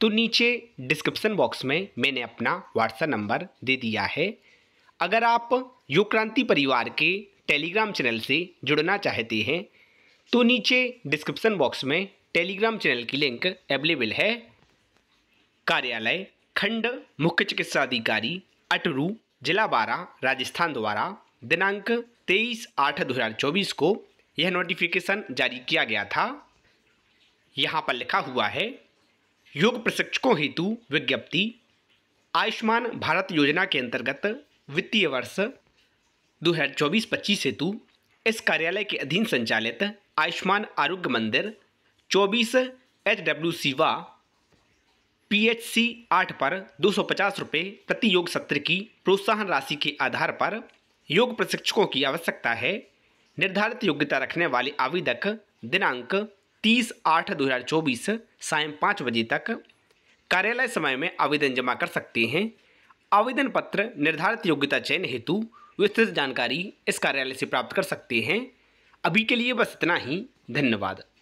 तो नीचे description box में मैंने अपना व्हाट्सएप नंबर दे दिया है अगर आप योग क्रांति परिवार के टेलीग्राम चैनल से जुड़ना चाहते हैं तो नीचे डिस्क्रिप्सन बॉक्स में टेलीग्राम चैनल की लिंक अवेलेबल है कार्यालय खंड मुख्य चिकित्सा अधिकारी अटरू जिला बारह राजस्थान द्वारा दिनांक तेईस आठ दो हज़ार चौबीस को यह नोटिफिकेशन जारी किया गया था यहाँ पर लिखा हुआ है योग प्रशिक्षकों हेतु विज्ञप्ति आयुष्मान भारत योजना के अंतर्गत वित्तीय वर्ष दो हज़ार चौबीस पच्चीस हेतु इस कार्यालय के अधीन संचालित आयुष्मान आरोग्य मंदिर चौबीस एच डब्ल्यू सीवा पी एच सी आठ पर दो सौ पचास रुपये प्रति योग सत्र की प्रोत्साहन राशि के आधार पर योग प्रशिक्षकों की आवश्यकता है निर्धारित योग्यता रखने वाले आवेदक दिनांक तीस आठ दो हज़ार चौबीस साय पाँच बजे तक कार्यालय समय में आवेदन जमा कर सकते हैं आवेदन पत्र निर्धारित योग्यता चयन हेतु विस्तृत जानकारी इस कार्यालय से प्राप्त कर सकते हैं अभी के लिए बस इतना ही धन्यवाद